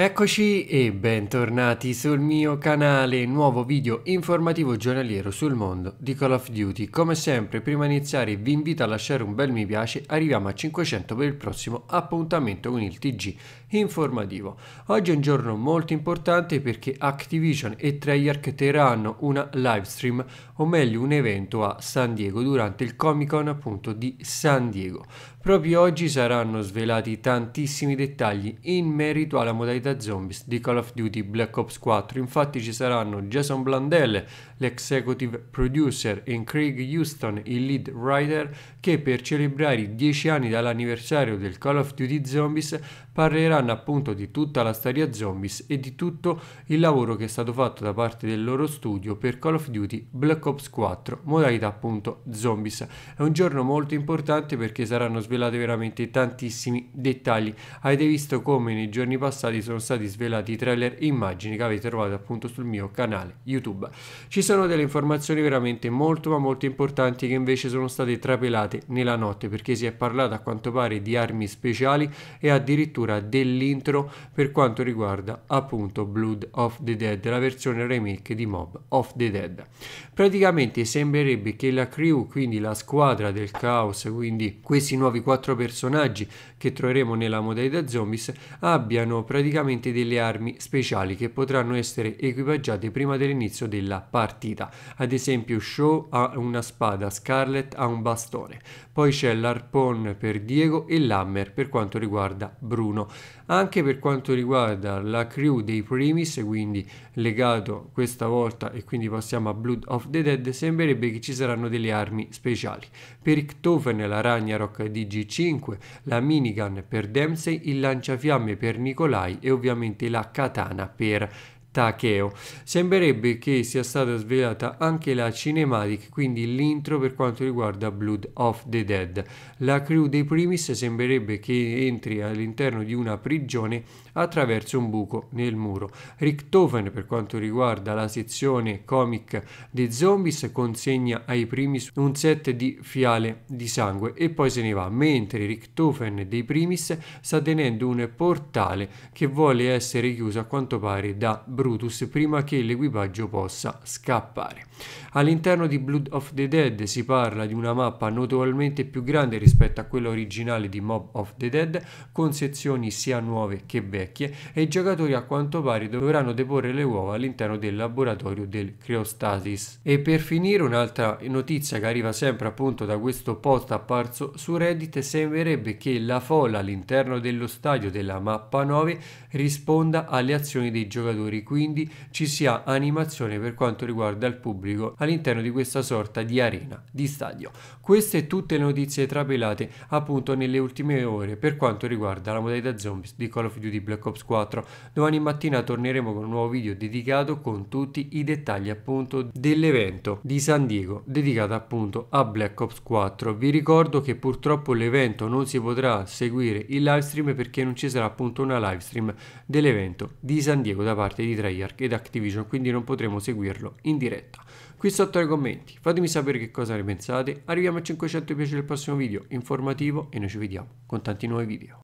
Eccoci e bentornati sul mio canale, nuovo video informativo giornaliero sul mondo di Call of Duty. Come sempre, prima di iniziare vi invito a lasciare un bel mi piace, arriviamo a 500 per il prossimo appuntamento con il TG informativo. Oggi è un giorno molto importante perché Activision e Treyarch terranno una live stream, o meglio un evento a San Diego durante il Comic Con appunto di San Diego. Proprio oggi saranno svelati tantissimi dettagli in merito alla modalità da Zombies di Call of Duty Black Ops 4. Infatti ci saranno Jason Blandell, l'executive producer, e Craig Houston, il lead writer, che per celebrare i 10 anni dall'anniversario del Call of Duty Zombies parleranno appunto di tutta la storia Zombies e di tutto il lavoro che è stato fatto da parte del loro studio per Call of Duty Black Ops 4, modalità appunto Zombies. È un giorno molto importante perché saranno svelati veramente tantissimi dettagli. Avete visto come nei giorni passati sono sono stati svelati i trailer immagini che avete trovato appunto sul mio canale YouTube. Ci sono delle informazioni veramente molto ma molto importanti che invece sono state trapelate nella notte perché si è parlato a quanto pare di armi speciali e addirittura dell'intro per quanto riguarda appunto Blood of the Dead, la versione remake di Mob of the Dead. Praticamente sembrerebbe che la crew, quindi la squadra del caos, quindi questi nuovi quattro personaggi che troveremo nella modalità zombies, abbiano praticamente praticamente delle armi speciali che potranno essere equipaggiate prima dell'inizio della partita. Ad esempio Shaw ha una spada, Scarlett ha un bastone, poi c'è l'arpon per Diego e l'hammer per quanto riguarda Bruno. Anche per quanto riguarda la crew dei Primis, quindi legato questa volta e quindi passiamo a Blood of the Dead, sembrerebbe che ci saranno delle armi speciali. Per Iktofen la Ragnarok DG5, la minigun per Dempsey, il lanciafiamme per Nikolai e ovviamente la katana per Takeo. Sembrerebbe che sia stata svelata anche la cinematic, quindi l'intro per quanto riguarda Blood of the Dead. La crew dei Primis sembrerebbe che entri all'interno di una prigione attraverso un buco nel muro. Richtofen per quanto riguarda la sezione comic dei zombies consegna ai Primis un set di fiale di sangue e poi se ne va, mentre Richtofen dei Primis sta tenendo un portale che vuole essere chiuso a quanto pare da Bruce. Brutus prima che l'equipaggio possa scappare. All'interno di Blood of the Dead si parla di una mappa notevolmente più grande rispetto a quella originale di Mob of the Dead, con sezioni sia nuove che vecchie, e i giocatori a quanto pare dovranno deporre le uova all'interno del laboratorio del Creostatis. E per finire un'altra notizia che arriva sempre appunto da questo post apparso su Reddit, sembrerebbe che la folla all'interno dello stadio della mappa 9 risponda alle azioni dei giocatori quindi ci sia animazione per quanto riguarda il pubblico all'interno di questa sorta di arena, di stadio. Queste tutte le notizie trapelate appunto nelle ultime ore per quanto riguarda la modalità zombies di Call of Duty Black Ops 4. Domani mattina torneremo con un nuovo video dedicato con tutti i dettagli appunto dell'evento di San Diego dedicato appunto a Black Ops 4. Vi ricordo che purtroppo l'evento non si potrà seguire in live stream perché non ci sarà appunto una live stream dell'evento di San Diego da parte di Treyarch ed Activision, quindi non potremo seguirlo in diretta. Qui sotto nei commenti, fatemi sapere che cosa ne pensate, arriviamo a 500 piace nel prossimo video informativo e noi ci vediamo con tanti nuovi video.